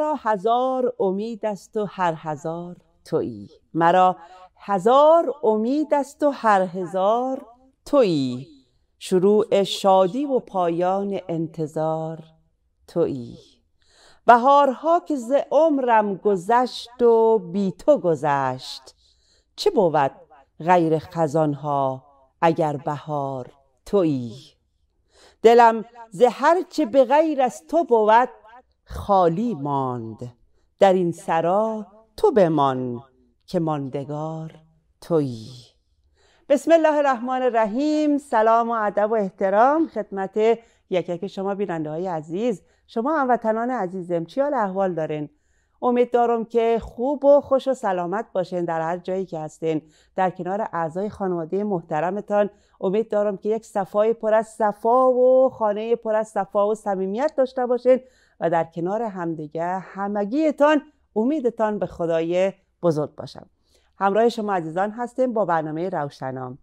مرا هزار امید است و هر هزار تویی مرا هزار امید است و هر هزار تویی شروع شادی و پایان انتظار تویی بهارها که ز عمرم گذشت و بی تو گذشت چه بود غیر خزانها اگر بهار تویی دلم ز هرچه به غیر از تو بود خالی ماند در این سرا تو بمان که ماندگار تویی بسم الله الرحمن الرحیم سلام و ادب و احترام خدمت یک یک شما بیننده های عزیز شما هموطنان عزیزم چی حال احوال دارین امید دارم که خوب و خوش و سلامت باشین در هر جایی که هستین در کنار اعضای خانواده محترمتان امید دارم که یک صفای پر از صفا و خانه پر از صفا و صمیمیت داشته باشین و در کنار همدیگه همگیتان امیدتان به خدای بزرگ باشم همراه شما عزیزان هستیم با برنامه روشنام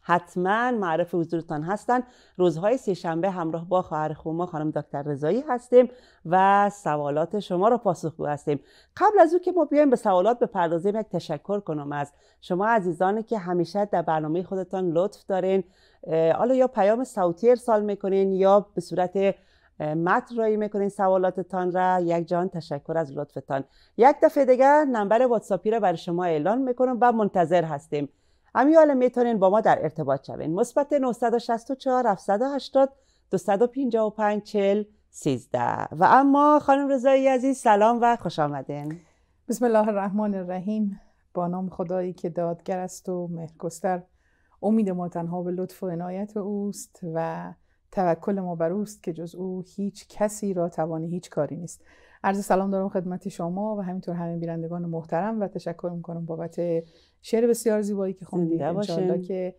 حتما معرف حضورتان هستن روزهای سه شنبه همراه با خواهر خوما خانم دکتر رضایی هستیم و سوالات شما رو پاسخگو هستیم قبل از او که ما بیایم به سوالات بپردازیم یک تشکر کنم از شما عزیزانی که همیشه در برنامه خودتان لطف دارین حالا یا پیام صوتی ارسال میکنین یا به صورت متن رایی میکنین سوالاتتان را یک جان تشکر از لطفتان یک دفعه دیگر نمبر واتساپی را برای شما اعلان میکنم و منتظر هستیم حالا میتونین با ما در ارتباط شوین مثبت 964 780 255 40 13 و اما خانم رضایی عزیز سلام و خوش آمدین بسم الله الرحمن الرحیم با نام خدایی که دادگر است و مهرگستر امید ما تنها به لطف و عنایت اوست و توکل ما بر اوست که جز او هیچ کسی را توانی هیچ کاری نیست عرض سلام دارم خدمت شما و همینطور همین بینندگان محترم و تشکر میکنم بابت شعر بسیار زیبایی که خوندید انشالله که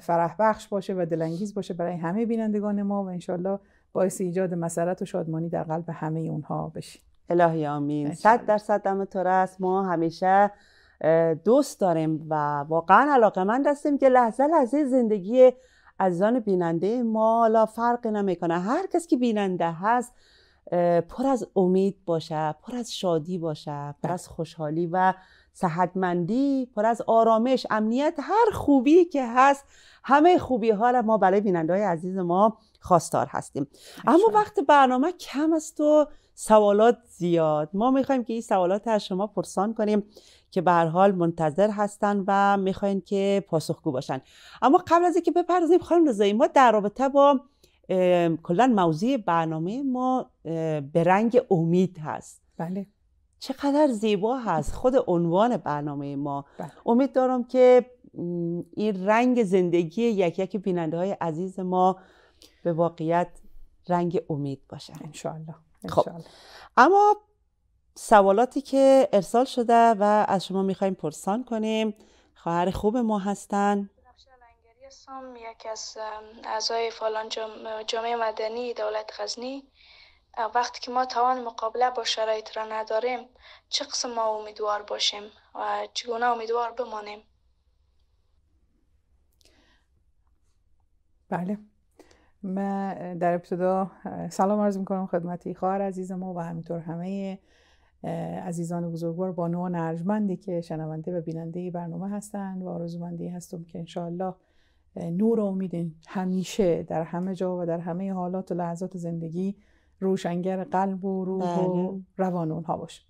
فرح بخش باشه و دلانگیز باشه برای همه بینندگان ما و انشالله باعث ایجاد مسرت و شادمانی در قلب همه اونها بشید الهی آمین صد صد دم تو راست ما همیشه دوست داریم و واقعا علاقه من هستیم که لحظه لحظه زندگی عزیزان بیننده ما لا فرق نمیکنه هر کس که بیننده هست پر از امید باشه پر از شادی باشه پر از بله. خوشحالی و صحتمندی پر از آرامش امنیت هر خوبی که هست همه خوبی ها را ما برای بیننده های عزیز ما خواستار هستیم اما وقت برنامه کم است و سوالات زیاد ما میخوایم که این سوالات از شما پرسان کنیم که به حال منتظر هستن و میخواین که پاسخگو باشن اما قبل از اینکه بپردازیم خانم رضایی ما در رابطه با کلا موضوع برنامه ما به رنگ امید هست بله چقدر زیبا هست خود عنوان برنامه ما بله. امید دارم که این رنگ زندگی یک یک بیننده های عزیز ما به واقعیت رنگ امید باشه انشالله خب اما سوالاتی که ارسال شده و از شما میخوایم پرسان کنیم خواهر خوب ما هستن یکی از اعضای فالان جامعه مدنی دولت غزنی وقتی که ما توان مقابله با شرایط را نداریم چه قسم ما امیدوار باشیم و چگونه امیدوار بمانیم بله من در ابتدا سلام عرض میکنم خدمتی خواهر عزیز ما و همینطور همه عزیزان بزرگوار بانو نرجمندی که شنونده و بیننده برنامه هستند و آرزومندی هستم که انشاءالله نور و امید همیشه در همه جا و در همه حالات و لحظات زندگی روشنگر قلب و روح و بله. روان اونها باشه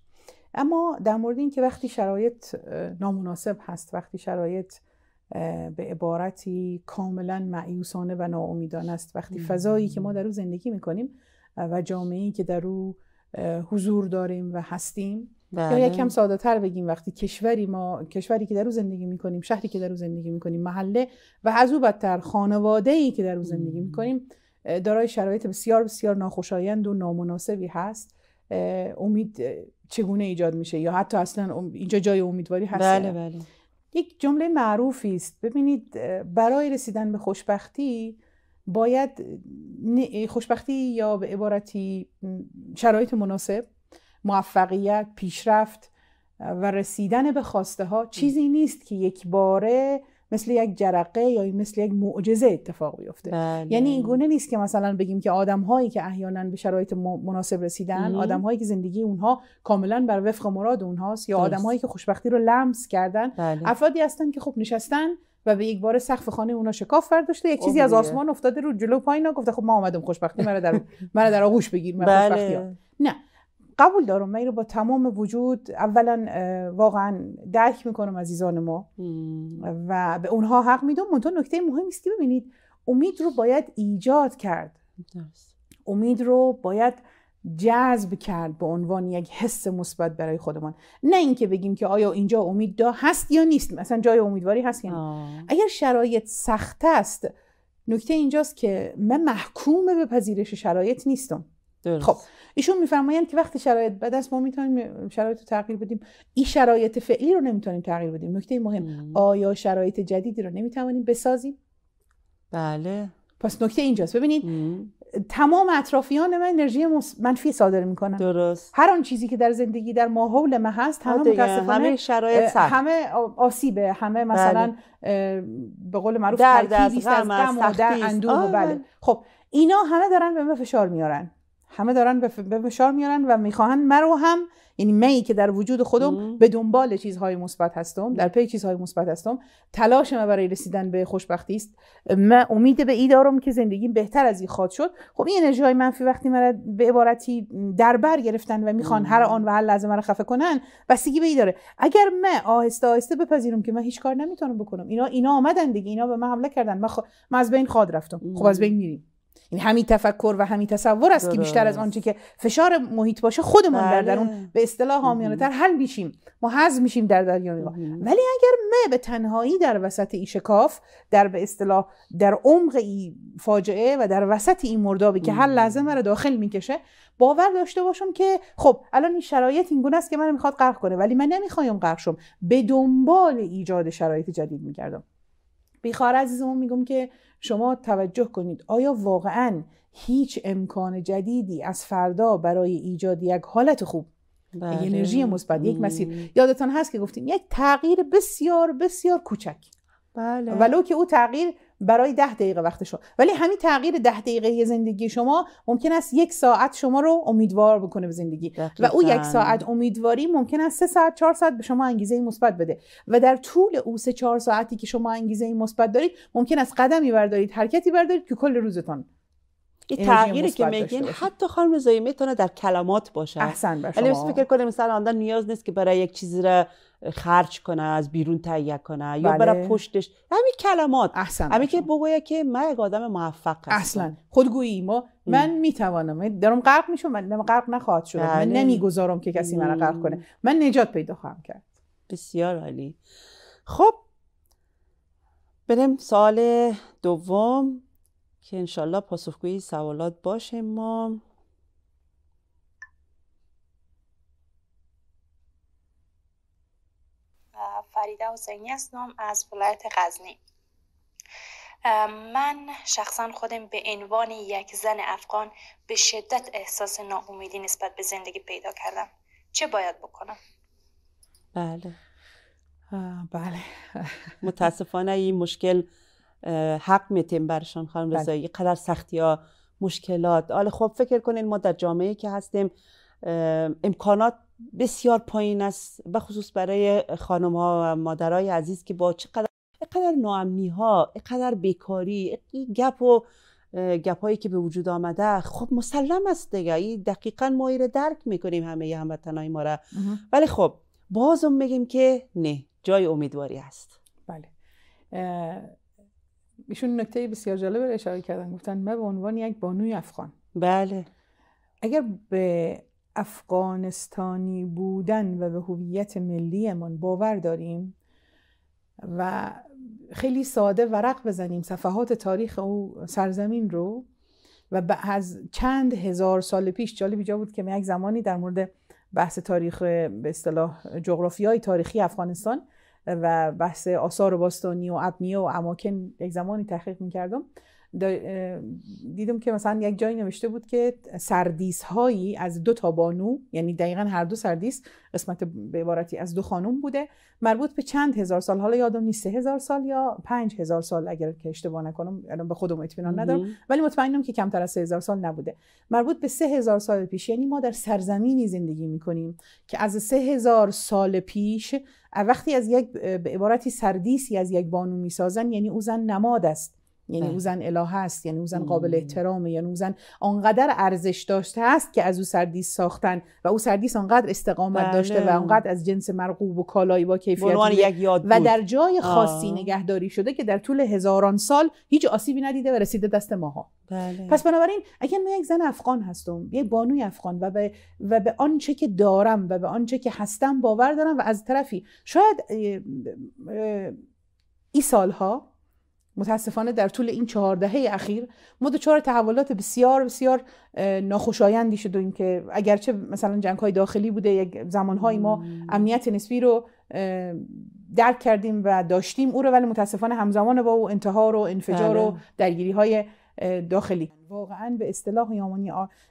اما در مورد که وقتی شرایط نامناسب هست وقتی شرایط به عبارتی کاملا معیوسانه و ناامیدانه است وقتی فضایی که ما در او زندگی میکنیم و جامعه‌ای که در او حضور داریم و هستیم یا بله. یکم ساده تر بگیم وقتی کشوری ما کشوری که در او زندگی میکنیم شهری که در او زندگی میکنیم محله و از او بدتر خانواده ای که در او زندگی میکنیم دارای شرایط بسیار بسیار ناخوشایند و نامناسبی هست امید چگونه ایجاد میشه یا حتی اصلا اینجا جای امیدواری هست بله بله. یک جمله معروفی است ببینید برای رسیدن به خوشبختی باید خوشبختی یا به عبارتی شرایط مناسب موفقیت پیشرفت و رسیدن به خواسته ها چیزی نیست که یک باره مثل یک جرقه یا مثل یک معجزه اتفاق بیفته بله. یعنی این گونه نیست که مثلا بگیم که آدم هایی که احیانا به شرایط مناسب رسیدن آدم هایی که زندگی اونها کاملا بر وفق مراد اونهاست یا آدم هایی که خوشبختی رو لمس کردن بله. افرادی هستن که خب نشستن و به یک بار سقف خانه اونا شکاف برداشته یک خب چیزی از آسمان افتاده رو جلو پایین گفته خب ما آمدم خوشبختی مرا در مرا در آغوش بگیر من بله. نه قبول دارم من رو با تمام وجود اولا واقعا درک میکنم عزیزان ما و به اونها حق میدم منتها نکته مهمی است که ببینید امید رو باید ایجاد کرد امید رو باید جذب کرد به عنوان یک حس مثبت برای خودمان نه اینکه بگیم که آیا اینجا امید دا هست یا نیست مثلا جای امیدواری هست یا اگر شرایط سخت است نکته اینجاست که من محکوم به پذیرش شرایط نیستم درست. خب ایشون میفرمایند که وقتی شرایط بد است ما میتونیم شرایط رو تغییر بدیم این شرایط فعلی رو نمیتونیم تغییر بدیم نکته مهم آیا شرایط جدیدی رو نمیتونیم بسازیم بله پس نکته اینجاست ببینید تمام اطرافیان من انرژی منفی صادر میکنن درست هر آن چیزی که در زندگی در ماحول من هست همه متاسفانه همه شرایط سخت همه آسیبه همه بله. مثلا به قول معروف ترکیبی از غم و در اندوه بله. بله خب اینا همه دارن به من فشار میارن همه دارن به فشار میارن و میخواهن رو هم یعنی می که در وجود خودم به دنبال چیزهای مثبت هستم در پی چیزهای مثبت هستم تلاش من برای رسیدن به خوشبختی است من امید به ای دارم که زندگی بهتر از این خواهد شد خب این انرژی های منفی وقتی مرا به عبارتی در بر گرفتن و میخوان هر آن و هر لحظه رو خفه کنن بستگی به ای داره اگر من آهسته آهسته بپذیرم که من هیچ کار نمیتونم بکنم اینا اینا آمدن دیگه اینا به من حمله کردن من, خ... من از بین خواد رفتم خب از بین میریم این یعنی همین تفکر و همین تصور است که بیشتر از آنچه که فشار محیط باشه خودمان در بله. درون به اصطلاح حامیانه تر حل میشیم ما حذف میشیم در دریا ولی اگر من به تنهایی در وسط این شکاف در به اصطلاح در عمق این فاجعه و در وسط این مردابی که هر لحظه مرا داخل میکشه باور داشته باشم که خب الان این شرایط این گونه است که من میخواد غرق کنه ولی من نمیخوام غرق شم به دنبال ایجاد شرایط جدید میگردم بیخار عزیزمون میگم که شما توجه کنید آیا واقعا هیچ امکان جدیدی از فردا برای ایجاد یک حالت خوب بله. انرژی مثبت یک مسیر یادتان هست که گفتیم یک تغییر بسیار بسیار کوچک بله. ولو که او تغییر برای ده دقیقه وقت شما ولی همین تغییر ده دقیقه زندگی شما ممکن است یک ساعت شما رو امیدوار بکنه به زندگی و او یک ساعت امیدواری ممکن است سه ساعت چهار ساعت به شما انگیزه مثبت بده و در طول او سه چهار ساعتی که شما انگیزه مثبت دارید ممکن است قدمی بردارید حرکتی بردارید که کل روزتان این تغییری که میگین حتی خانم رضایی میتونه در کلمات باشه احسن بر شما ولی فکر مثلا آندا نیاز نیست که برای یک چیزی را خرج کنه از بیرون تهیه کنه بله. یا برای پشتش همین کلمات احسن همین که بگویه که من یک آدم موفق هستم اصلا خودگویی ما من میتوانم دارم غرق میشم من غرق نخواهد شد من بله. نمیگذارم که کسی منو غرق کنه من نجات پیدا خواهم کرد بسیار عالی خب بریم سال دوم که انشالله پاسخگویی سوالات باشه ما فریده حسینی نام از ولایت غزنی من شخصا خودم به عنوان یک زن افغان به شدت احساس ناامیدی نسبت به زندگی پیدا کردم چه باید بکنم بله بله متاسفانه این مشکل حق میتیم برشان خانم بله. رضایی قدر سختی ها مشکلات حالا خب فکر کنین ما در جامعه که هستیم امکانات بسیار پایین است به خصوص برای خانم ها و مادرای عزیز که با چقدر اقدر ناامنی ها بیکاری این گپ و گپ هایی که به وجود آمده خب مسلم است دیگه دقیقا ما ای درک میکنیم همه هموطنای ما را ولی خب بازم میگیم که نه جای امیدواری است بله ایشون نکته بسیار جالب اشاره کردن گفتن من به عنوان یک بانوی افغان بله اگر به افغانستانی بودن و به هویت ملیمان باور داریم و خیلی ساده ورق بزنیم صفحات تاریخ او سرزمین رو و از چند هزار سال پیش جالب جا بود که من یک زمانی در مورد بحث تاریخ به اصطلاح های تاریخی افغانستان و بحث آثار باستانی و ابنیه و اماکن یک زمانی تحقیق میکردم دیدم که مثلا یک جایی نوشته بود که سردیس هایی از دو تا بانو یعنی دقیقا هر دو سردیس قسمت به عبارتی از دو خانم بوده مربوط به چند هزار سال حالا یادم نیست سه هزار سال یا پنج هزار سال اگر که اشتباه نکنم الان به خودم اطمینان ندارم ولی مطمئنم که کمتر از سه هزار سال نبوده مربوط به سه هزار سال پیش یعنی ما در سرزمینی زندگی میکنیم که از سه هزار سال پیش وقتی از یک به عبارتی سردیسی از یک بانو میسازن یعنی او زن نماد است یعنی بله. اون زن اله هست یعنی اون زن قابل احترام، یعنی اون زن آنقدر ارزش داشته است که از او سردیس ساختن و او سردیس انقدر استقامت بله. داشته و انقدر از جنس مرغوب و کالایی با کیفیت و در جای خاصی نگهداری شده که در طول هزاران سال هیچ آسیبی ندیده و رسیده دست ماها بله. پس بنابراین اگر من یک زن افغان هستم یک بانوی افغان و به و به آنچه که دارم و به آنچه که هستم باور دارم و از طرفی شاید ای سالها متاسفانه در طول این چهار دهه اخیر ما چهار تحولات بسیار بسیار ناخوشایندی شدیم که اگرچه مثلا جنگ های داخلی بوده یک زمانهایی ما امنیت نسبی رو درک کردیم و داشتیم او رو ولی متاسفانه همزمان با او انتحار بله. و انفجار و درگیری های داخلی واقعا به اصطلاح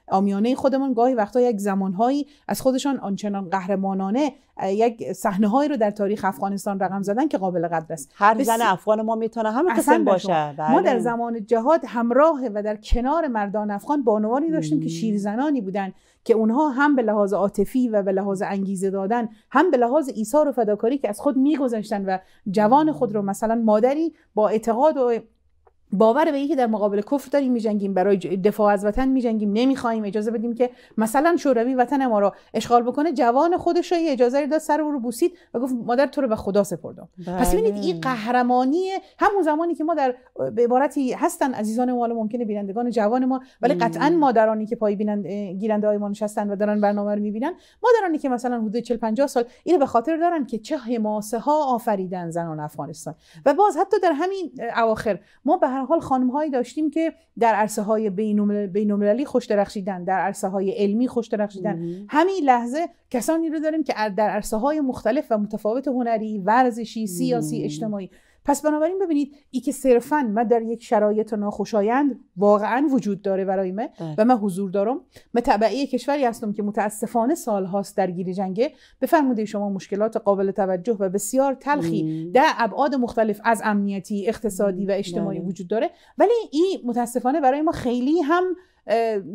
آمیانه خودمون گاهی وقتا یک زمانهایی از خودشان آنچنان قهرمانانه یک صحنه هایی رو در تاریخ افغانستان رقم زدن که قابل قدر است هر بس... زن افغان ما میتونه همه کسان باشه ما بله. در زمان جهاد همراه و در کنار مردان افغان بانوانی داشتیم مم. که زنانی بودند که اونها هم به لحاظ عاطفی و به لحاظ انگیزه دادن هم به لحاظ ایثار و فداکاری که از خود میگذاشتن و جوان خود رو مثلا مادری با اعتقاد و باور به اینکه در مقابل کفر داریم میجنگیم برای دفاع از وطن میجنگیم نمیخوایم اجازه بدیم که مثلا شوروی وطن ما رو اشغال بکنه جوان خودش رو یه اجازه داد سر رو بوسید و گفت مادر تو رو به خدا سپردم بله. پس ببینید این قهرمانی همون زمانی که ما در به عبارتی هستن عزیزان ما ممکنه بینندگان جوان ما ولی قطعا مادرانی که پای بینند گیرنده های ما نشستن و دارن برنامه رو میبینن مادرانی که مثلا حدود 40 50 سال اینو به خاطر دارن که چه حماسه ها آفریدن زنان افغانستان و باز حتی در همین اواخر ما به هر حال خانمهایی داشتیم که در عرصه های بینالمللی خوش درخشیدن در عرصه های علمی خوش درخشیدن همین لحظه کسانی رو داریم که در عرصه های مختلف و متفاوت هنری ورزشی سیاسی اجتماعی پس بنابراین ببینید ای که صرفا من در یک شرایط ناخوشایند واقعا وجود داره برای من بله. و من حضور دارم من طبعی کشوری هستم که متاسفانه سالهاست درگیر جنگه بفرموده شما مشکلات قابل توجه و بسیار تلخی در ابعاد مختلف از امنیتی اقتصادی و اجتماعی بله. وجود داره ولی این متاسفانه برای ما خیلی هم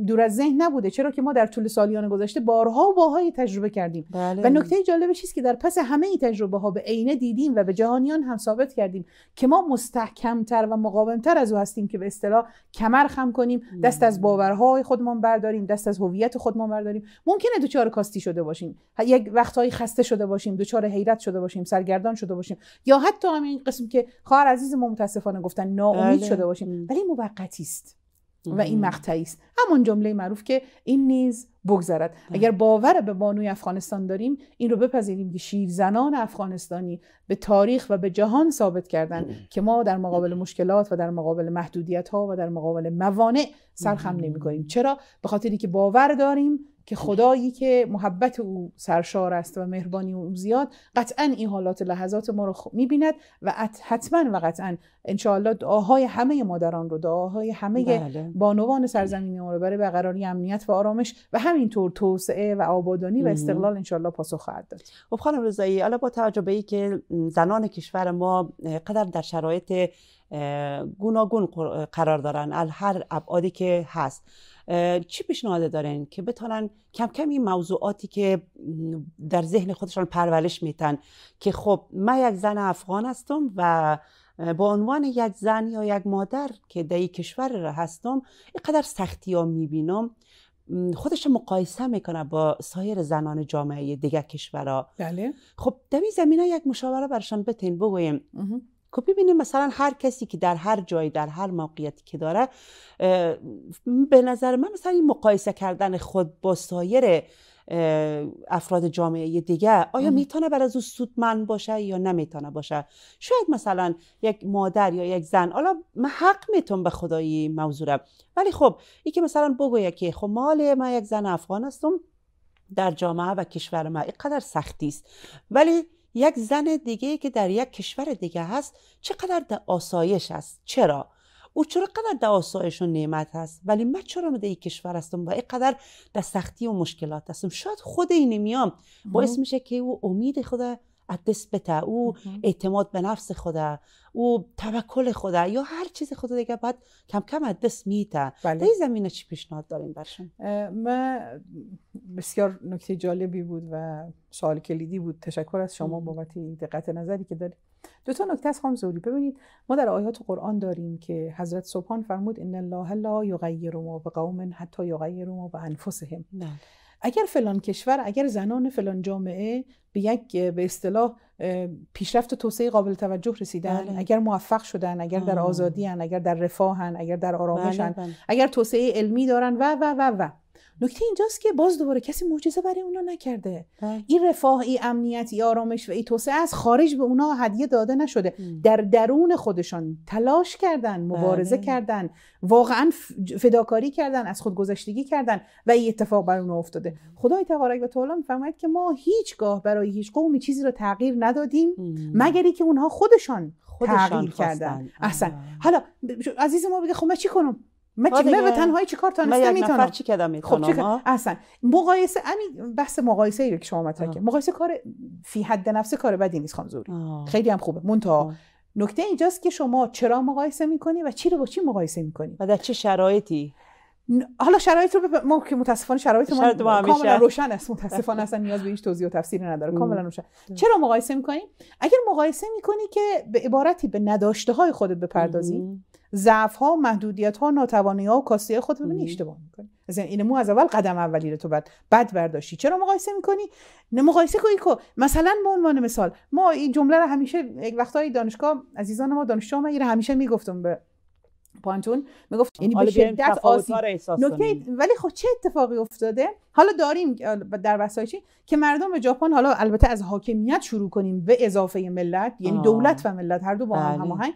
دور از ذهن نبوده چرا که ما در طول سالیان گذشته بارها و بارهای تجربه کردیم بله. و نکته جالبش است که در پس همه این تجربه ها به عینه دیدیم و به جهانیان هم ثابت کردیم که ما مستحکمتر و مقاومتر از او هستیم که به اصطلاح کمر خم کنیم دست از باورهای خودمان برداریم دست از هویت خودمان برداریم ممکنه دوچار کاستی شده باشیم یک وقتهایی خسته شده باشیم دوچار حیرت شده باشیم سرگردان شده باشیم یا حتی همین قسم که خواهر عزیز ما متاسفانه گفتن ناامید بله. شده باشیم ولی موقتی است و این مقطعی است همان جمله معروف که این نیز بگذرد بله. اگر باور به بانوی افغانستان داریم این رو بپذیریم که شیرزنان افغانستانی به تاریخ و به جهان ثابت کردن بله. که ما در مقابل مشکلات و در مقابل محدودیت ها و در مقابل موانع سرخم نمی کنیم چرا به خاطر که باور داریم که خدایی که محبت او سرشار است و مهربانی او زیاد قطعا این حالات لحظات ما رو میبیند و حتما و قطعا انشاءالله دعاهای همه مادران رو دعاهای همه بله. بانوان سرزمین ما رو برای برقراری امنیت و آرامش و همینطور توسعه و آبادانی و استقلال انشاءالله پاسخ خواهد داد خب خانم رضایی حالا با توجه ای که زنان کشور ما قدر در شرایط گوناگون قرار دارن هر ابعادی که هست چی پیشنهاد دارین که بتونن کم کم این موضوعاتی که در ذهن خودشان پرورش میتن که خب من یک زن افغان هستم و به عنوان یک زن یا یک مادر که در این کشور هستم اینقدر سختی ها میبینم خودش مقایسه میکنه با سایر زنان جامعه دیگر کشورها بله خب در این زمینه یک مشاوره برشان بتین بگویم که خب ببینیم مثلا هر کسی که در هر جایی در هر موقعیتی که داره به نظر من مثلا این مقایسه کردن خود با سایر افراد جامعه دیگه آیا میتونه از او سودمند باشه یا نمیتونه باشه شاید مثلا یک مادر یا یک زن حالا من حق میتونم به خدایی موضوعه ولی خب این که مثلا بگویه که خب مال من یک زن افغان هستم در جامعه و کشور ما اینقدر سختی است ولی یک زن دیگه که در یک کشور دیگه هست چقدر در آسایش است چرا او چرا قدر در آسایش و نعمت هست ولی من چرا در این کشور هستم و اینقدر در سختی و مشکلات هستم شاید خود این میام باعث میشه که او امید خوده از او اعتماد به نفس خدا او توکل خدا یا هر چیز خدا دیگه باید کم کم از دست میته بله. در زمینه چی پیشنهاد داریم برشون من بسیار نکته جالبی بود و سوال کلیدی بود تشکر از شما بابت دقت نظری که دارید دو تا نکته از خام زوری ببینید ما در آیات قرآن داریم که حضرت سبحان فرمود ان الله لا یغیر ما بقوم حتی یغیروا ما بانفسهم بله. اگر فلان کشور اگر زنان فلان جامعه به یک به اصطلاح پیشرفت و توسعه قابل توجه رسیدن بله. اگر موفق شدن اگر در آزادی هن، اگر در رفاهن اگر در آرامشن بله, بله. اگر توسعه علمی دارن و و و و نکته اینجاست که باز دوباره کسی معجزه برای اونا نکرده بله. این رفاه این امنیت ای آرامش و این توسعه از خارج به اونا هدیه داده نشده در درون خودشان تلاش کردن بله. مبارزه کردن واقعا فداکاری کردن از خود گذشتگی کردن و این اتفاق بر اونا افتاده خدای تبارک و تعالی میفرماید که ما هیچگاه برای هیچ قومی چیزی رو تغییر ندادیم مگری که اونها خودشان خودشان کردن حالا عزیز ما بگه خب من چی کنم من, به خب، تنهایی کار تانسته میتونم من یک چی کدم میتونم خب اصلا مقایسه امی بحث مقایسه ای که شما مقایسه کار فی حد نفسه کار بدی نیست خانم زوری خیلی هم خوبه منتها نکته اینجاست که شما چرا مقایسه میکنی و چی رو با چی مقایسه میکنی و در چه شرایطی حالا شرایط رو به ما که متاسفانه شرایط ما کاملا روشن است متاسفانه اصلا نیاز به هیچ توضیح و تفسیری نداره کاملا روشن چرا مقایسه میکنی؟ اگر مقایسه میکنی که به عبارتی به نداشته های خودت بپردازی ضعف ها محدودیت ها ناتوانی ها و کاستی خودت ببینی اشتباه میکنی مثلا اینمو از اول قدم اولی رو تو بعد بد برداشتی چرا مقایسه میکنی نه مقایسه کنی که مثلا به عنوان مثال ما این جمله رو همیشه یک وقتای دانشگاه عزیزان ما دانشجو ما همیشه میگفتم به پانتون میگفت یعنی به شدت آسی ولی خب چه اتفاقی افتاده حالا داریم در وسایچی که مردم ژاپن حالا البته از حاکمیت شروع کنیم به اضافه ملت یعنی دولت و ملت هر دو با هم بله. هماهنگ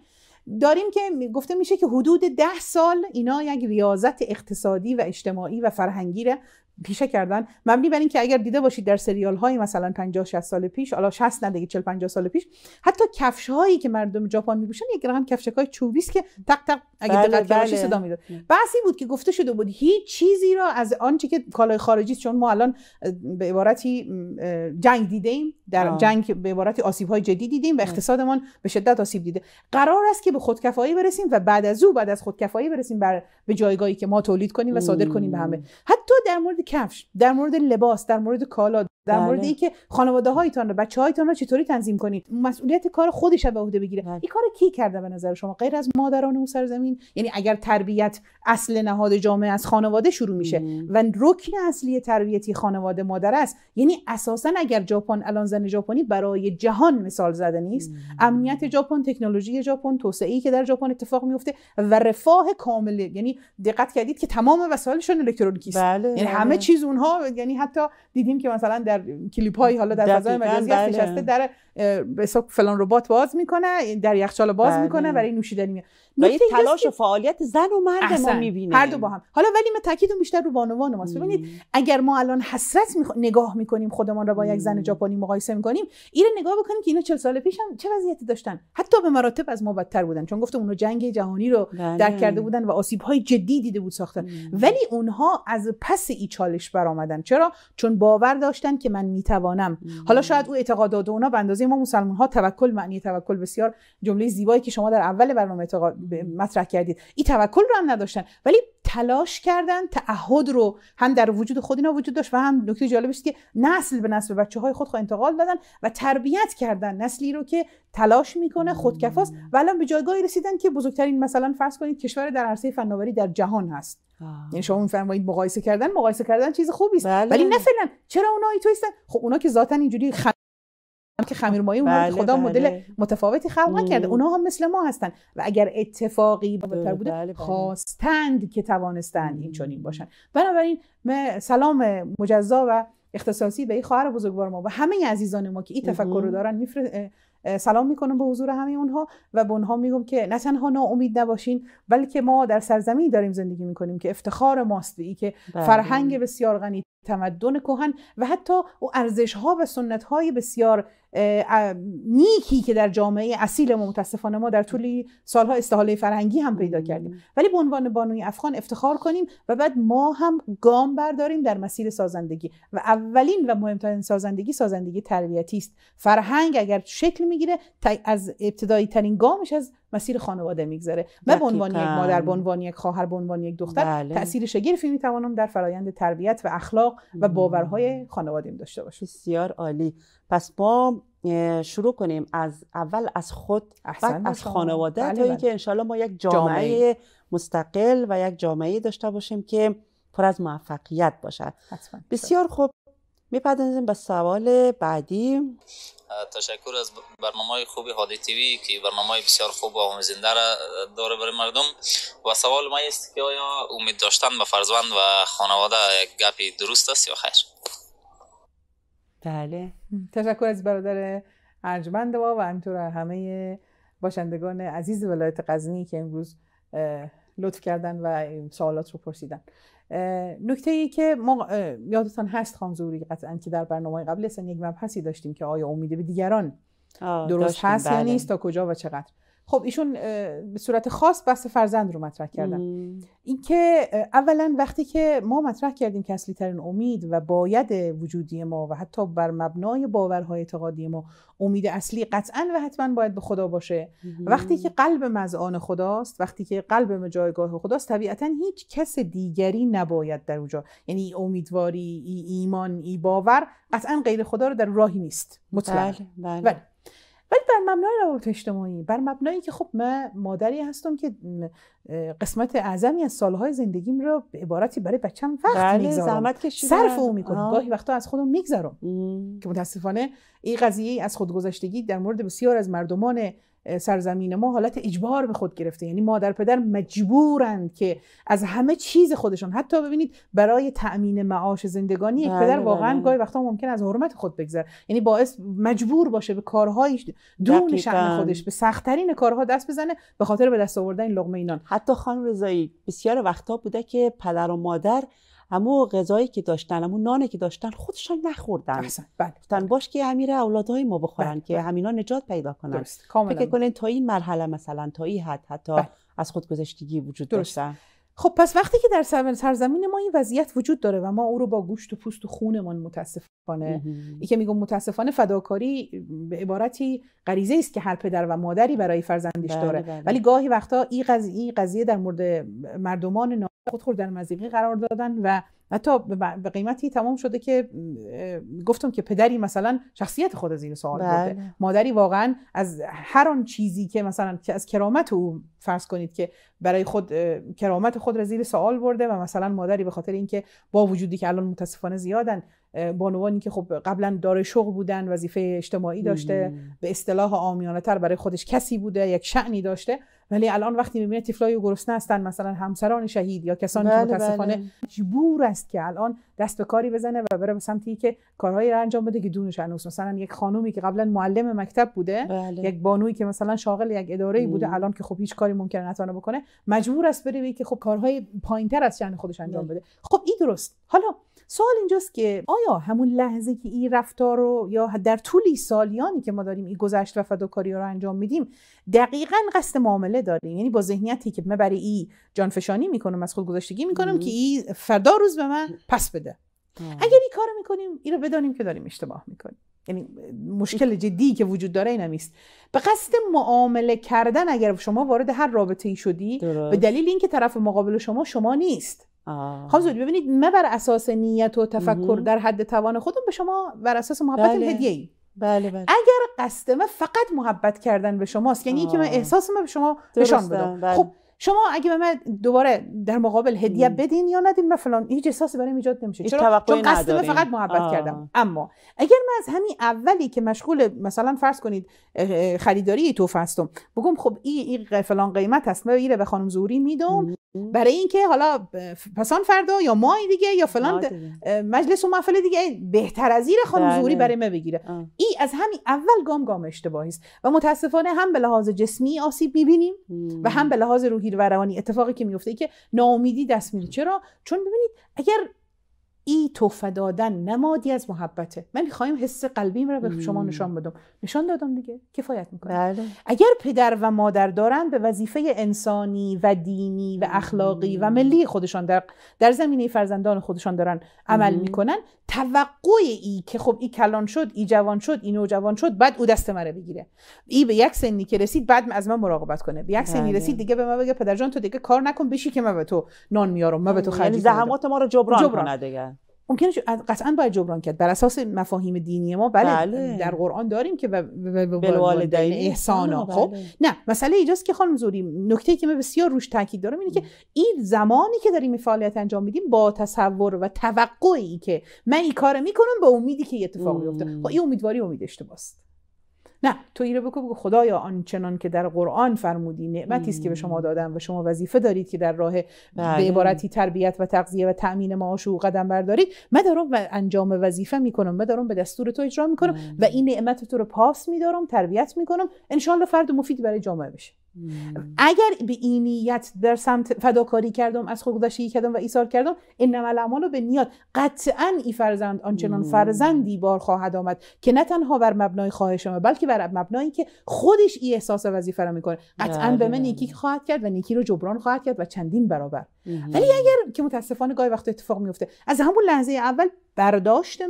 داریم که گفته میشه که حدود ده سال اینا یک ریاضت اقتصادی و اجتماعی و فرهنگی پیشه کردن مبنی بر اینکه اگر دیده باشید در سریال های مثلا 50 60 سال پیش حالا 60 نه 40 50 سال پیش حتی کفش هایی که مردم ژاپن پوشن یک رقم کفشک های چوبی است که تق تق اگه بله دقت بله. صدا میداد بحثی بود که گفته شده بود هیچ چیزی را از آنچه که کالای خارجی چون ما الان به عبارتی جنگ دیدیم در آه. جنگ به عبارتی آسیب های جدی دیدیم و اقتصادمان به شدت آسیب دیده قرار است که به کفایی برسیم و بعد از او بعد از خودکفایی برسیم بر به جایگاهی که ما تولید کنیم و صادر کنیم به همه حتی در مورد کفش در مورد لباس در مورد کالا در بله. مورد اینکه خانواده هایتان رو بچه هایتان رو چطوری تنظیم کنید مسئولیت کار خودش به عهده بگیره بله. این کار کی کرده به نظر شما غیر از مادران اون سرزمین یعنی اگر تربیت اصل نهاد جامعه از خانواده شروع میشه و رکن اصلی تربیتی خانواده مادر است یعنی اساسا اگر ژاپن الان زن ژاپنی برای جهان مثال زده نیست مم. امنیت ژاپن تکنولوژی ژاپن توسعه که در ژاپن اتفاق میفته و رفاه کامل یعنی دقت کردید که تمام وسایلشون الکترونیکی بله. یعنی بله. همه چیز اونها یعنی حتی دیدیم که مثلا در کلیپ های حالا در فضای مجازی هست بله. نشسته در فلان ربات باز میکنه در یخچال باز بله. میکنه برای نوشیدنی و یه تلاش و فعالیت زن و مرد احسن. ما میبینیم هر دو با هم حالا ولی من تاکیدم بیشتر رو بانوان ماست ببینید اگر ما الان حسرت نگاه میکنیم خودمان را با یک زن ژاپنی مقایسه میکنیم این نگاه بکنیم که اینا 40 سال پیش هم چه وضعیتی داشتن حتی به مراتب از ما بدتر بودن چون گفتم اونو جنگ جهانی رو بله. درک کرده بودن و آسیب های جدی دیده بود ساختن ولی اونها از پس ای چالش برآمدن چرا چون باور داشتن که من میتوانم حالا شاید او اعتقادات اونا به اندازه ما مسلمان ها توکل معنی توکل بسیار جمله زیبایی که شما در اول برنامه مطرح کردید این توکل رو هم نداشتن ولی تلاش کردن تعهد رو هم در وجود خود اینا وجود داشت و هم نکته جالب است که نسل به نسل بچه های خود انتقال دادن و تربیت کردن نسلی رو که تلاش میکنه خودکفاست و الان به جایگاهی رسیدن که بزرگترین مثلا فرض کنید کشور در عرصه فناوری در جهان هست یعنی شما میفرمایید مقایسه کردن مقایسه کردن چیز خوبی است بله. ولی نه فعلا چرا تو هستن خب اونا که ذاتا اینجوری خ... که خمیرمایه اونها بله، خدا مدل بله. متفاوتی خلق کرده اونها هم مثل ما هستن و اگر اتفاقی بهتر بله، بوده بله، خواستند که توانستند این چنین باشن بنابراین سلام مجزا و اختصاصی به این خواهر بزرگوار ما و همه عزیزان ما که این تفکر رو دارن سلام میکنم به حضور همه اونها و به اونها میگم که نه تنها ناامید نباشین بلکه ما در سرزمین داریم زندگی میکنیم که افتخار ماست ای که فرهنگ بسیار غنی تمدن کهن و حتی او ارزش ها و سنت های بسیار نیکی که در جامعه اصیل متاسفانه ما در طول سالها استحاله فرهنگی هم پیدا کردیم ولی به عنوان بانوی افغان افتخار کنیم و بعد ما هم گام برداریم در مسیر سازندگی و اولین و مهمترین سازندگی سازندگی تربیتی است فرهنگ اگر شکل میگیره از ابتدایی ترین گامش از مسیر خانواده میگذره من به عنوان یک مادر به عنوان یک خواهر به عنوان یک دختر بله. تاثیر شگرفی میتوانم در فرایند تربیت و اخلاق و باورهای خانوادیم داشته باشم بسیار عالی پس ما شروع کنیم از اول از خود بعد از خانواده بله، تا اینکه بله. انشالله ما یک جامعه, مستقل و یک جامعه داشته باشیم که پر از موفقیت باشد بسیار خوب میپردازیم به سوال بعدی تشکر از برنامه خوب هادی تیوی که برنامه بسیار خوب و آموزنده را داره برای مردم و سوال ما است که آیا امید داشتن به فرزند و خانواده یک گپی درست است یا خیر بله تشکر از برادر ارجمند ما و همینطور همه باشندگان عزیز ولایت غزنی که امروز لطف کردن و سوالات رو پرسیدن نکته ای که ما یادتان هست خانزوری قطعا که در برنامه قبل اصلا یک مبحثی داشتیم که آیا امیده به دیگران درست هست یا بله. نیست تا کجا و چقدر خب ایشون به صورت خاص بحث فرزند رو مطرح کردن اینکه اولا وقتی که ما مطرح کردیم که اصلی ترین امید و باید وجودی ما و حتی بر مبنای باورهای اعتقادی ما امید اصلی قطعا و حتما باید به خدا باشه وقتی که قلب مزعان خداست وقتی که قلب جایگاه خداست طبیعتا هیچ کس دیگری نباید در اونجا یعنی امیدواری ای ایمان ای باور قطعا غیر خدا رو در راهی نیست مطلق بله، بله. ولی بر مبنای روابط اجتماعی بر مبنایی که خب من مادری هستم که قسمت اعظمی از سالهای زندگیم رو به عبارتی برای بچم وقت بله، میگذارم صرف او میکنم گاهی وقتا از خودم میگذرم که متاسفانه این قضیه از خودگذشتگی در مورد بسیار از مردمان سرزمین ما حالت اجبار به خود گرفته یعنی مادر پدر مجبورند که از همه چیز خودشون حتی ببینید برای تأمین معاش زندگانی یک پدر بله، واقعا بله. گاهی وقتا ممکن از حرمت خود بگذره یعنی باعث مجبور باشه به کارهایش دون شأن خودش به سختترین کارها دست بزنه به خاطر به دست آوردن لقمه اینان حتی خانم رضایی بسیار وقتا بوده که پدر و مادر امو غذایی که داشتن همو نانی که داشتن خودشان نخوردن بله. گفتن باش که امیر اولادهای ما بخورن بله، که بله. همینا نجات پیدا کنن درست. فکر کنین تا این مرحله مثلا تا این حد حتی بلد. از خودگذشتگی وجود درست. داشتن خب پس وقتی که در سرزمین ما این وضعیت وجود داره و ما او رو با گوشت و پوست و خونمان متاسفانه ای که میگم متاسفانه فداکاری به عبارتی غریزه است که هر پدر و مادری برای فرزندش داره ولی گاهی وقتا این قضیه, ای قضیه در مورد مردمان خود در مزیقی قرار دادن و حتی به قیمتی تمام شده که گفتم که پدری مثلا شخصیت خود زیر سوال بله. برده مادری واقعا از هر آن چیزی که مثلا که از کرامت او فرض کنید که برای خود کرامت خود را زیر سوال برده و مثلا مادری به خاطر اینکه با وجودی که الان متاسفانه زیادن بانوانی که خب قبلا داره شغل بودن وظیفه اجتماعی داشته به اصطلاح آمیانه تر برای خودش کسی بوده یک شعنی داشته ولی الان وقتی میبینه تیفلای و گرسنه هستن مثلا همسران شهید یا کسانی که بله، متاسفانه مجبور بله. است که الان دست به کاری بزنه و بره به سمتی که کارهایی را انجام بده که دونش هنوز مثلا یک خانومی که قبلا معلم مکتب بوده بله. یک بانویی که مثلا شاغل یک اداره بوده الان که خب هیچ کاری ممکن نتونه بکنه مجبور است بره که خب کارهای پایینتر از شأن خودش انجام بده خب این درست حالا سوال اینجاست که آیا همون لحظه که این رفتار رو یا در طولی سالیانی که ما داریم این گذشت و فداکاری رو انجام میدیم دقیقا قصد معامله داریم یعنی با ذهنیتی که من برای ای جانفشانی میکنم از خود گذشتگی میکنم که ای فردا روز به من پس بده اگر این کار میکنیم این رو بدانیم که داریم اشتباه میکنیم یعنی مشکل جدی که وجود داره این نیست به قصد معامله کردن اگر شما وارد هر رابطه ای شدی به دلیل اینکه طرف مقابل شما شما نیست خودت ببینید من بر اساس نیت و تفکر در حد توان خودم به شما بر اساس محبت بله. هدیه ای بله بله. اگر قصد من فقط محبت کردن به شماست یعنی که من احساس من به شما نشان بدم بله. خب شما اگه به من دوباره در مقابل هدیه بدین یا ندین من فلان هیچ احساسی برام ایجاد نمیشه چرا چون قصد فقط محبت کردم اما اگر من از همین اولی که مشغول مثلا فرض کنید خریداری تو هستم بگم خب این ای فلان قیمت هست من ایره به خانم زوری میدم برای اینکه حالا پسان فردا یا ماه دیگه یا فلان مجلس و محفل دیگه بهتر از ایره خانم زوری بله. برای من بگیره این از همین اول گام گام اشتباهی است و متاسفانه هم به لحاظ جسمی آسیب میبینیم و هم به لحاظ روحی و روانی اتفاقی که میفته ای که ناامیدی دست میده چرا چون ببینید اگر ای تحفه دادن نمادی از محبته من میخوایم حس قلبیم رو به شما نشان بدم نشان دادم دیگه کفایت میکنه بله. اگر پدر و مادر دارن به وظیفه انسانی و دینی و اخلاقی و ملی خودشان در در زمینه فرزندان خودشان دارن عمل میکنن توقع ای که خب ای کلان شد ای جوان شد ای جوان شد بعد او دست مرا بگیره ای به یک سنی که رسید بعد از من مراقبت کنه به یک سنی بله. رسید دیگه به من بگه پدر جان تو دیگه کار نکن بشی که من به تو نان میارم من به تو بله. خرج یعنی زحمات ما رو جبران, جبران. دیگه ممکنه قطعا باید جبران کرد بر اساس مفاهیم دینی ما بله, بله. در قرآن داریم که والدین احسانا خب بله. نه مسئله اینجاست که خانم زوری نکته که من بسیار روش تاکید دارم اینه که این زمانی که داریم این فعالیت انجام میدیم با تصور و توقعی که من این کار میکنم به امیدی که اتفاق میفته خب این امیدواری امید اشتباهه نه تو این رو بگو بگو خدایا آنچنان که در قرآن فرمودی نعمتی است که به شما دادم و شما وظیفه دارید که در راه بله. به عبارتی تربیت و تغذیه و تأمین معاش و قدم بردارید من دارم انجام وظیفه میکنم من دارم به دستور تو اجرا میکنم و این نعمت تو رو پاس میدارم تربیت میکنم انشالله فرد مفید برای جامعه بشه اگر به این نیت در سمت فداکاری کردم از گذشتگی کردم و ایثار کردم عمل اعمالو به نیات قطعا این فرزند آنچنان فرزندی بار خواهد آمد که نه تنها بر مبنای خواهش ما بلکه بر مبنایی که خودش ای احساس وظیفه را میکنه قطعا بله، به من بله. نیکی خواهد کرد و نیکی رو جبران خواهد کرد و چندین برابر ولی اگر که متاسفانه گاهی وقت اتفاق میفته از همون لحظه اول برداشت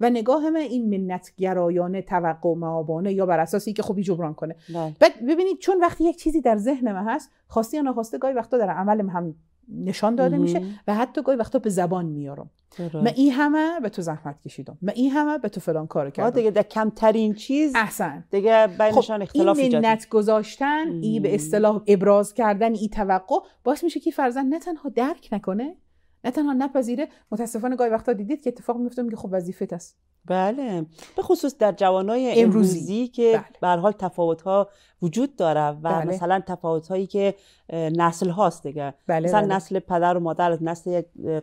و نگاه من این منتگرایانه توقع معابانه یا بر اساسی که خوبی جبران کنه بله. بعد ببینید چون وقتی یک چیزی در ذهن ما هست خواسته یا ناخواسته گاهی وقتا در عمل هم نشان داده میشه و حتی گاهی وقتا به زبان میارم درست. من این همه به تو زحمت کشیدم من این همه به تو فلان کار کردم دیگه در کمترین چیز احسن دیگه بینشان خب اختلاف این منت گذاشتن ای به اصطلاح ابراز کردن این توقع باعث میشه که فرزند نه تنها درک نکنه نه تنها نپذیره متاسفانه گاهی وقتا دیدید که اتفاق میفته میگه خب وظیفت است بله. بله به خصوص در جوانای امروزی, امروزی که به حال تفاوت ها وجود داره و بله. مثلا تفاوت هایی که نسل هاست دیگه بله مثلا بله. نسل پدر و مادر از نسل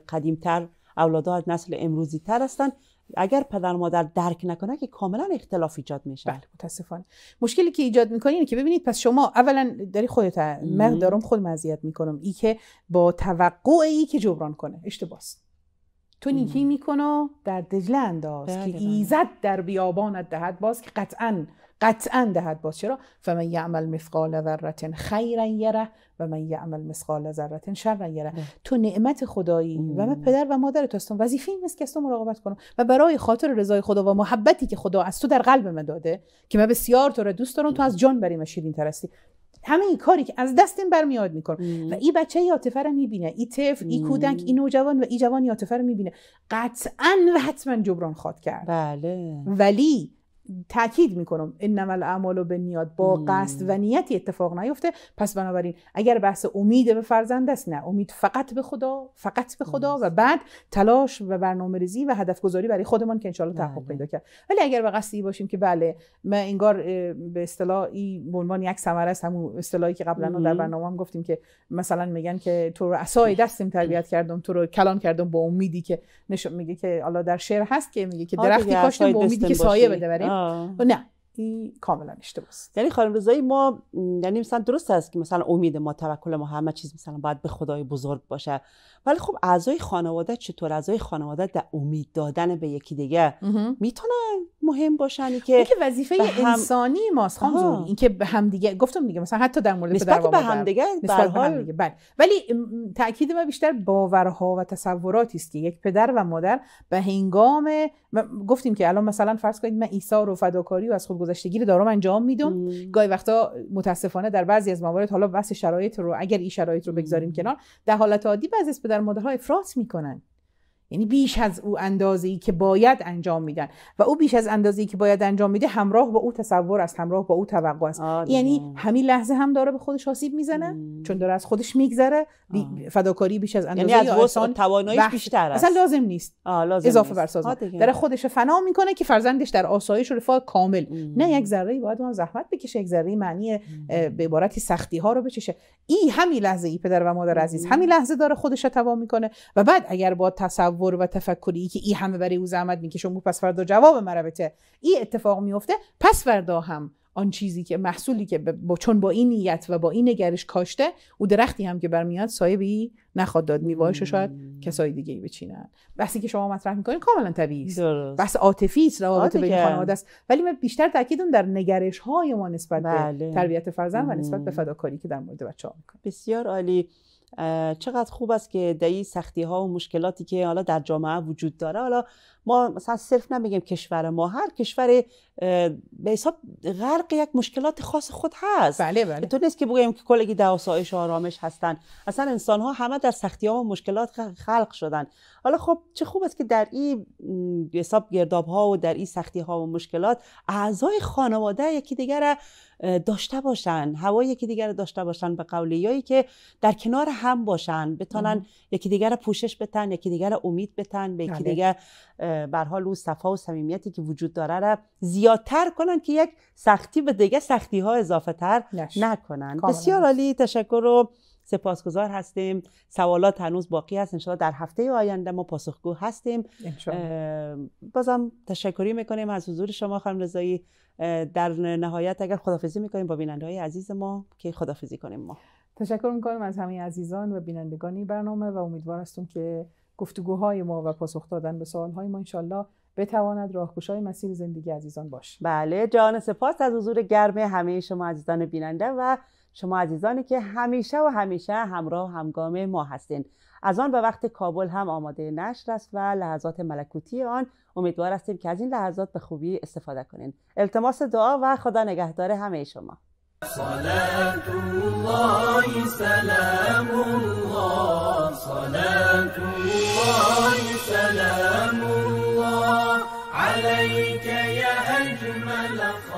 قدیمتر اولادها از نسل امروزی تر هستن اگر پدر و مادر درک نکنه که کاملا اختلاف ایجاد میشه بله متاسفانه مشکلی که ایجاد میکنه اینه که ببینید پس شما اولا داری خودت من دارم خود مزیت میکنم ای که با توقع ای که جبران کنه اشتباس تو نیکی میکنو در دجله انداز که بله، بله. ایزد در بیابانت دهد باز که قطعا قطعا دهد باز چرا فمن یعمل مثقال ذره خیرا یره و من یعمل مثقال ذره شرا یره بله. تو نعمت خدایی و من پدر و مادر تو هستم وظیفه این است که از تو مراقبت کنم و برای خاطر رضای خدا و محبتی که خدا از تو در قلب من داده که من بسیار تو را دوست دارم تو از جان بریم شیرین ترستی همین کاری که از دستیم برمیاد میکنم و این بچه یاتفه رو میبینه این طفل این کودک این نوجوان و این جوان یاتفه رو میبینه قطعا و حتما جبران خواد کرد بله ولی تاکید میکنم این و به نیاد با قصد و نیتی اتفاق نیفته پس بنابراین اگر بحث امید به فرزند است نه امید فقط به خدا فقط به خدا و بعد تلاش و برنامه ریزی و هدف گذاری برای خودمان که انشالله تحقق بله. پیدا کرد ولی اگر به قصدی باشیم که بله من انگار به اصطلاح به عنوان یک ثمره است همون اصطلاحی که قبلا در برنامه هم گفتیم که مثلا میگن که تو رو عصای دستم تربیت کردم تو رو کلان کردم با امیدی که نشون میگه که الله در شعر هست که میگه که درختی کاشتم با امیدی که سایه بده نه این کاملا اشتباه است یعنی خانم رضایی ما یعنی مثلا درست است که مثلا امید ما توکل ما همه چیز مثلا باید به خدای بزرگ باشه ولی خب اعضای خانواده چطور اعضای خانواده در امید دادن به یکی دیگه میتونن مهم باشن که که وظیفه هم... انسانی ماست خانم اینکه به دیگه گفتم دیگه مثلا حتی در مورد نسبت به همدیگه حال بله ولی تاکید ما بیشتر باورها و تصوراتی است که یک پدر و مادر به هنگام گفتیم که الان مثلا فرض کنید من عیسی رو فداکاری و از خود خودگذشتگی رو دارم انجام میدم گاهی وقتا متاسفانه در بعضی از موارد حالا بحث شرایط رو اگر این شرایط رو بگذاریم کنار در حالت عادی بعضی از پدر مادرها افراط میکنن یعنی بیش از او اندازه ای که باید انجام میدن و او بیش از اندازه ای که باید انجام میده همراه با او تصور است همراه با او توقع است آره. یعنی همین لحظه هم داره به خودش آسیب میزنه چون داره از خودش میگذره فداکاری بیش از اندازه یعنی از تواناییش بیشتر است اصلا لازم نیست لازم اضافه بر داره خودش فنا میکنه که فرزندش در آسایش و رفاه کامل نه یک ذره باید اون زحمت بکشه یک ذره معنی به عبارتی سختی ها رو بچشه این همین لحظه ای پدر و مادر عزیز همین لحظه داره خودش رو تمام میکنه و بعد اگر با تصور تصور و تفکری ای که ای همه برای او زحمت میکشه و پس فردا جواب مرا بده این اتفاق میفته پس فردا هم آن چیزی که محصولی که با چون با این نیت و با این نگرش کاشته او درختی هم که برمیاد سایبی نخواد داد میوهش شاید کسای دیگه ای بچینن بحثی که شما مطرح میکنین کاملا طبیعی است بس عاطفی است روابط بین خانواده است ولی من بیشتر تاکیدم در نگرش های ما نسبت بله. تربیت فرزند و نسبت به فداکاری که در مورد بچه‌ها میکنه بسیار عالی چقدر خوب است که در این سختی ها و مشکلاتی که حالا در جامعه وجود داره حالا ما مثلا صرف نمیگیم کشور ما هر کشور به حساب غرق یک مشکلات خاص خود هست بله بله تو نیست که بگویم که کلگی در آسایش و آرامش هستن اصلا انسان ها همه در سختی ها و مشکلات خلق شدن حالا خب چه خوب است که در این حساب گرداب ها و در این سختی ها و مشکلات اعضای خانواده یکی دیگر داشته باشن هوای یکی دیگر داشته باشن به قولی یایی که در کنار هم باشن بتانن یکی دیگر پوشش بتن یکی دیگر امید بتن به یکی بله. دیگر بر حال اون صفا و صمیمیتی که وجود داره را زیادتر کنن که یک سختی به دیگه سختی ها اضافه تر نکنن بسیار عالی تشکر و سپاسگزار هستیم سوالات هنوز باقی هست انشاءالله در هفته آینده ما پاسخگو هستیم بازم تشکری میکنیم از حضور شما خانم رضایی در نهایت اگر خدافزی میکنیم با بیننده های عزیز ما که خدافزی کنیم ما تشکر میکنم از همه عزیزان و بینندگانی برنامه و امیدوار هستم که گفتگوهای ما و پاسخ دادن به سوالهای ما انشالله بتواند راهگشای مسیر زندگی عزیزان باش بله جان سپاس از حضور گرم همه شما عزیزان بیننده و شما عزیزانی که همیشه و همیشه همراه و همگام ما هستین از آن به وقت کابل هم آماده نشر است و لحظات ملکوتی آن امیدوار هستیم که از این لحظات به خوبی استفاده کنین التماس دعا و خدا نگهدار همه شما صلاة الله سلام الله صلاة الله سلام الله عليك يا أجمل خلق